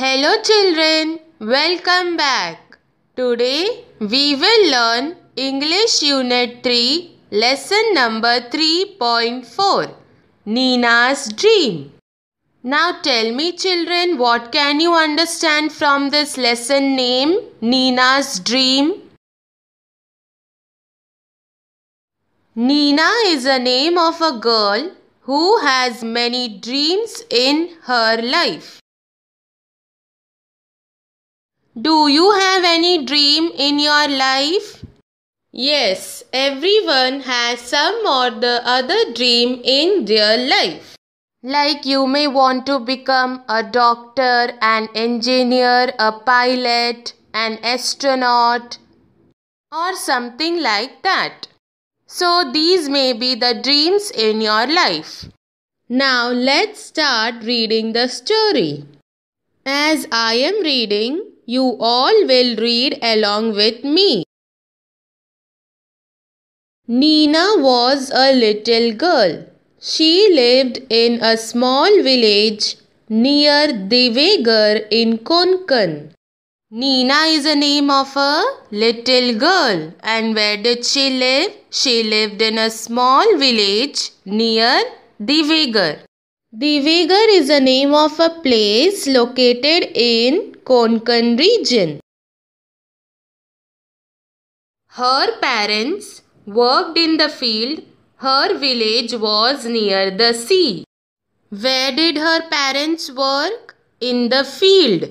Hello children, welcome back. Today we will learn English Unit 3 lesson number 3.4 Nina's Dream. Now tell me children what can you understand from this lesson name Nina's Dream? Nina is a name of a girl who has many dreams in her life. Do you have any dream in your life? Yes, everyone has some or the other dream in their life. Like you may want to become a doctor, an engineer, a pilot, an astronaut, or something like that. So these may be the dreams in your life. Now let's start reading the story. As I am reading, you all will read along with me. Nina was a little girl. She lived in a small village near Devegar in Konkan. Nina is a name of a little girl. And where did she live? She lived in a small village near Divigar. Divigar is a name of a place located in Konkan region. Her parents worked in the field. Her village was near the sea. Where did her parents work? In the field.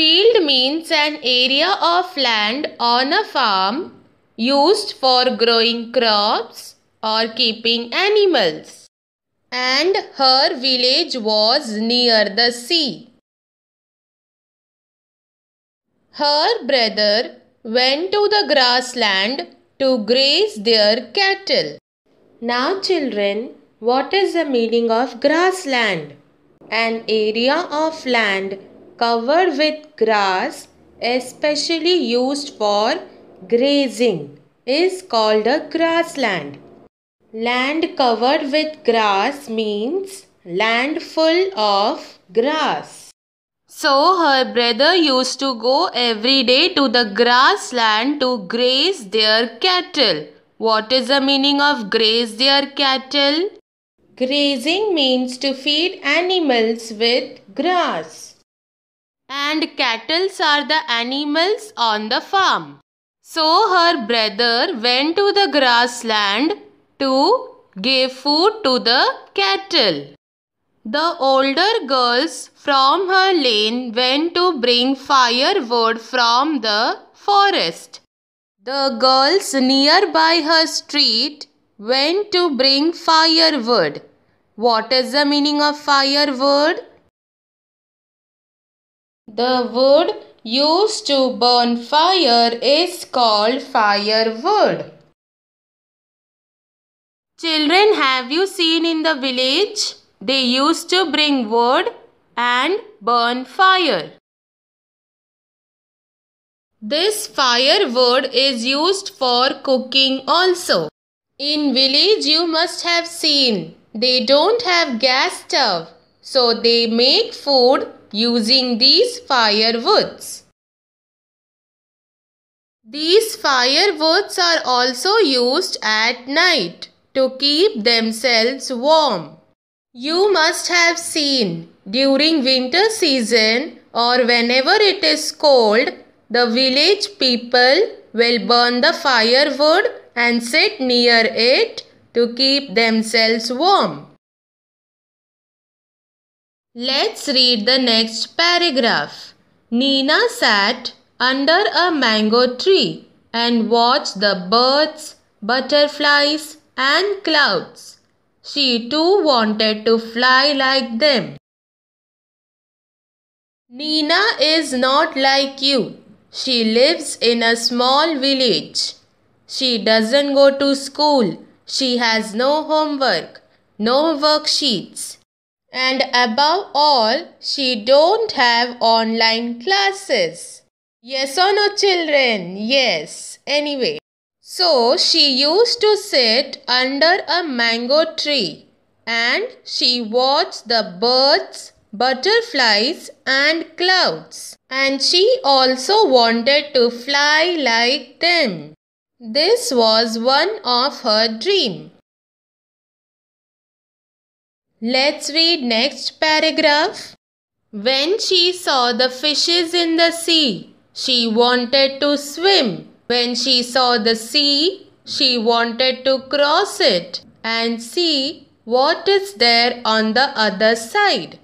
Field means an area of land on a farm used for growing crops or keeping animals. And her village was near the sea. Her brother went to the grassland to graze their cattle. Now, children, what is the meaning of grassland? An area of land Covered with grass especially used for grazing is called a grassland. Land covered with grass means land full of grass. So her brother used to go every day to the grassland to graze their cattle. What is the meaning of graze their cattle? Grazing means to feed animals with grass and cattle are the animals on the farm. So her brother went to the grassland to give food to the cattle. The older girls from her lane went to bring firewood from the forest. The girls nearby her street went to bring firewood. What is the meaning of firewood? The wood used to burn fire is called firewood. Children, have you seen in the village? They used to bring wood and burn fire. This firewood is used for cooking also. In village you must have seen. They don't have gas stove. So they make food using these firewoods. These firewoods are also used at night to keep themselves warm. You must have seen during winter season or whenever it is cold, the village people will burn the firewood and sit near it to keep themselves warm. Let's read the next paragraph. Nina sat under a mango tree and watched the birds, butterflies, and clouds. She too wanted to fly like them. Nina is not like you. She lives in a small village. She doesn't go to school. She has no homework, no worksheets. And above all, she don't have online classes. Yes or no children? Yes. Anyway. So she used to sit under a mango tree and she watched the birds, butterflies and clouds. And she also wanted to fly like them. This was one of her dream. Let's read next paragraph. When she saw the fishes in the sea, she wanted to swim. When she saw the sea, she wanted to cross it and see what is there on the other side.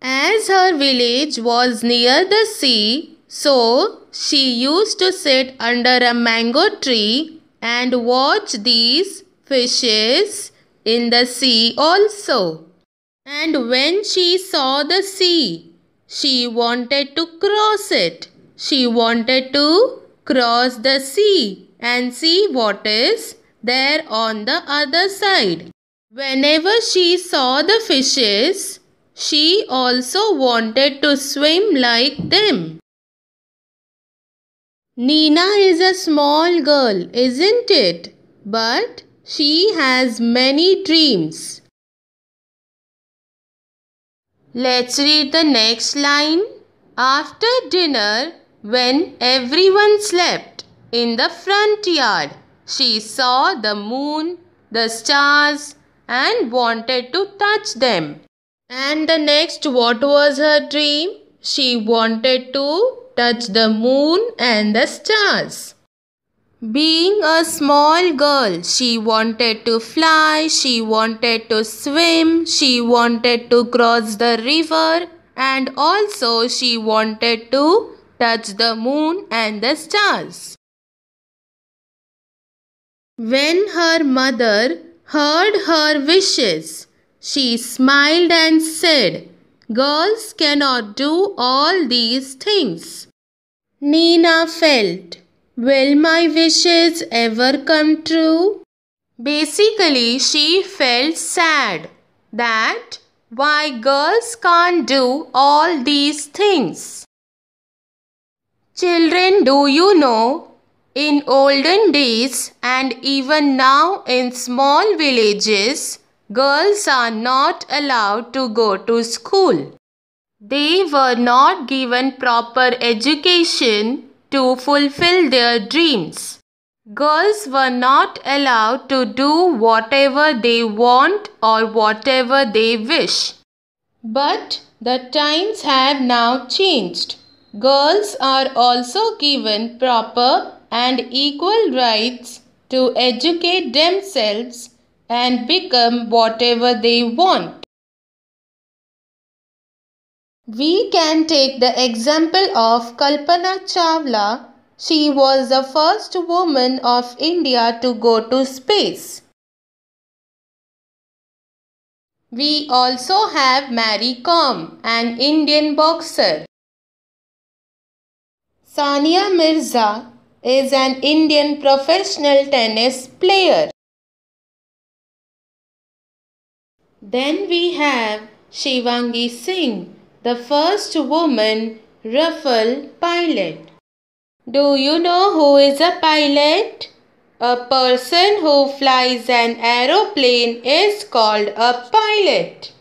As her village was near the sea, so she used to sit under a mango tree and watch these fishes in the sea also. And when she saw the sea, she wanted to cross it. She wanted to cross the sea and see what is there on the other side. Whenever she saw the fishes, she also wanted to swim like them. Nina is a small girl, isn't it? But she has many dreams. Let's read the next line. After dinner, when everyone slept in the front yard, she saw the moon, the stars, and wanted to touch them. And the next, what was her dream? She wanted to touch the moon and the stars. Being a small girl, she wanted to fly, she wanted to swim, she wanted to cross the river, and also she wanted to touch the moon and the stars. When her mother heard her wishes, she smiled and said, Girls cannot do all these things. Nina felt Will my wishes ever come true? Basically, she felt sad that why girls can't do all these things. Children, do you know? In olden days and even now in small villages, girls are not allowed to go to school. They were not given proper education to fulfill their dreams. Girls were not allowed to do whatever they want or whatever they wish. But the times have now changed. Girls are also given proper and equal rights to educate themselves and become whatever they want. We can take the example of Kalpana Chawla. She was the first woman of India to go to space. We also have Mary Kom, an Indian boxer. Sania Mirza is an Indian professional tennis player. Then we have Shivangi Singh the first woman, Ruffle Pilot. Do you know who is a pilot? A person who flies an aeroplane is called a pilot.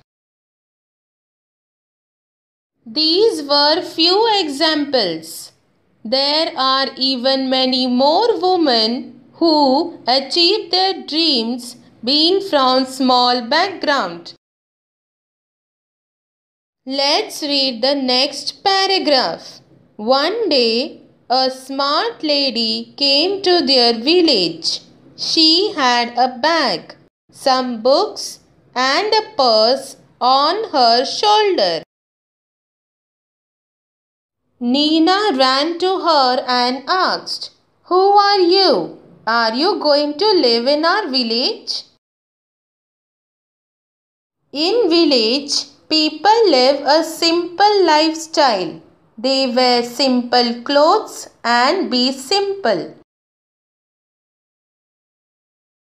These were few examples. There are even many more women who achieve their dreams being from small background. Let's read the next paragraph. One day, a smart lady came to their village. She had a bag, some books, and a purse on her shoulder. Nina ran to her and asked, Who are you? Are you going to live in our village? In village, People live a simple lifestyle. They wear simple clothes and be simple.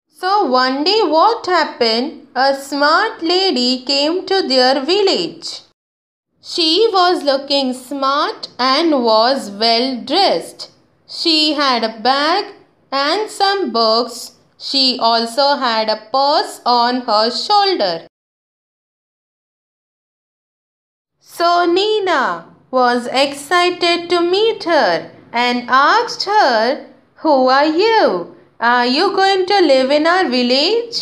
So one day what happened? A smart lady came to their village. She was looking smart and was well dressed. She had a bag and some books. She also had a purse on her shoulder. So Nina was excited to meet her and asked her, Who are you? Are you going to live in our village?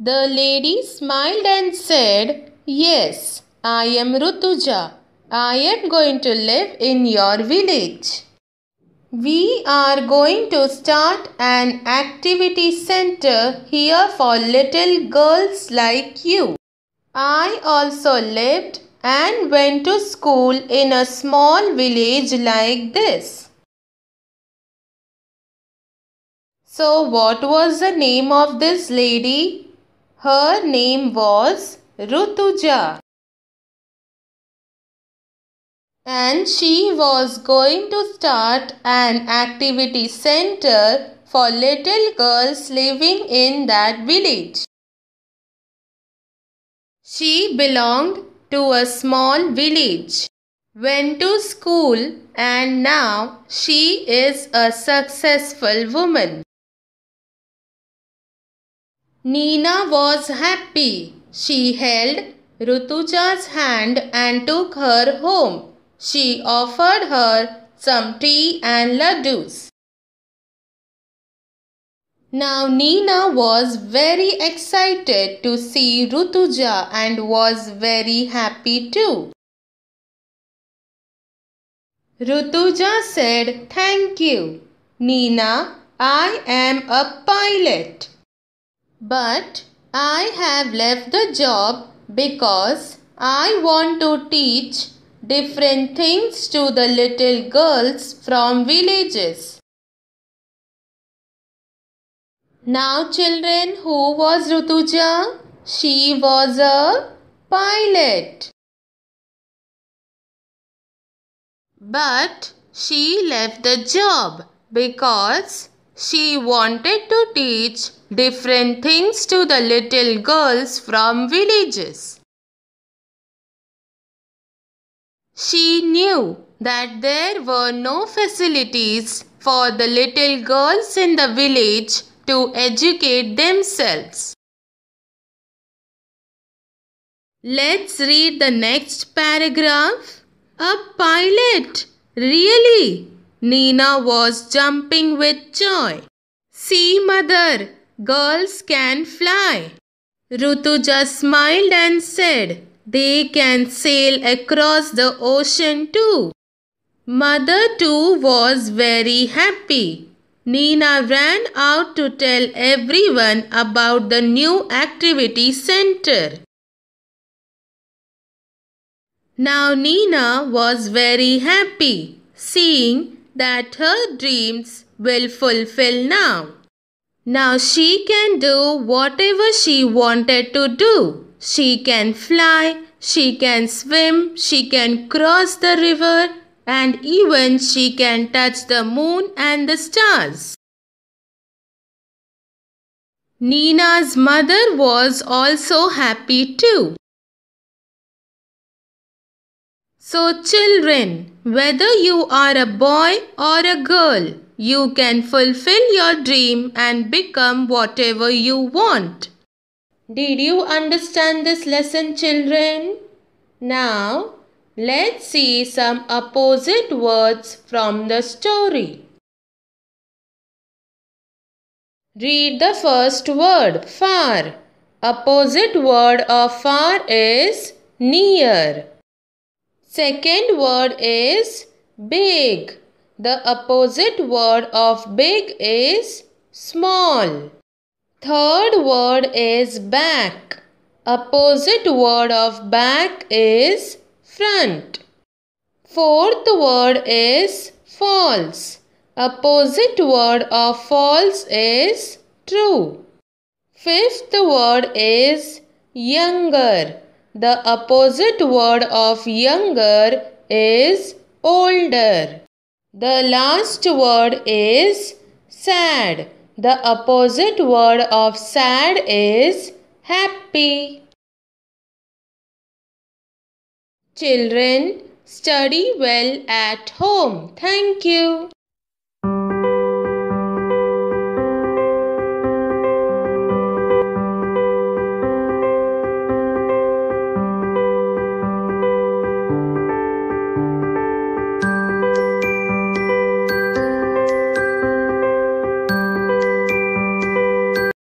The lady smiled and said, Yes, I am Rutuja. I am going to live in your village. We are going to start an activity center here for little girls like you. I also lived and went to school in a small village like this. So, what was the name of this lady? Her name was Rutuja. And she was going to start an activity center for little girls living in that village. She belonged to a small village, went to school, and now she is a successful woman. Nina was happy. She held Rutuja's hand and took her home. She offered her some tea and laddus. Now Nina was very excited to see Rutuja and was very happy too. Rutuja said thank you. Nina, I am a pilot. But I have left the job because I want to teach different things to the little girls from villages. Now children, who was Rutuja? She was a pilot. But she left the job because she wanted to teach different things to the little girls from villages. She knew that there were no facilities for the little girls in the village to educate themselves. Let's read the next paragraph. A pilot! Really? Nina was jumping with joy. See, mother, girls can fly. Rutuja smiled and said, They can sail across the ocean too. Mother too was very happy. Nina ran out to tell everyone about the new activity center. Now Nina was very happy seeing that her dreams will fulfill now. Now she can do whatever she wanted to do. She can fly, she can swim, she can cross the river, and even she can touch the moon and the stars. Nina's mother was also happy too. So children, whether you are a boy or a girl, you can fulfill your dream and become whatever you want. Did you understand this lesson children? Now Let's see some opposite words from the story. Read the first word, far. Opposite word of far is near. Second word is big. The opposite word of big is small. Third word is back. Opposite word of back is front. Fourth word is false. Opposite word of false is true. Fifth word is younger. The opposite word of younger is older. The last word is sad. The opposite word of sad is happy. Children, study well at home. Thank you.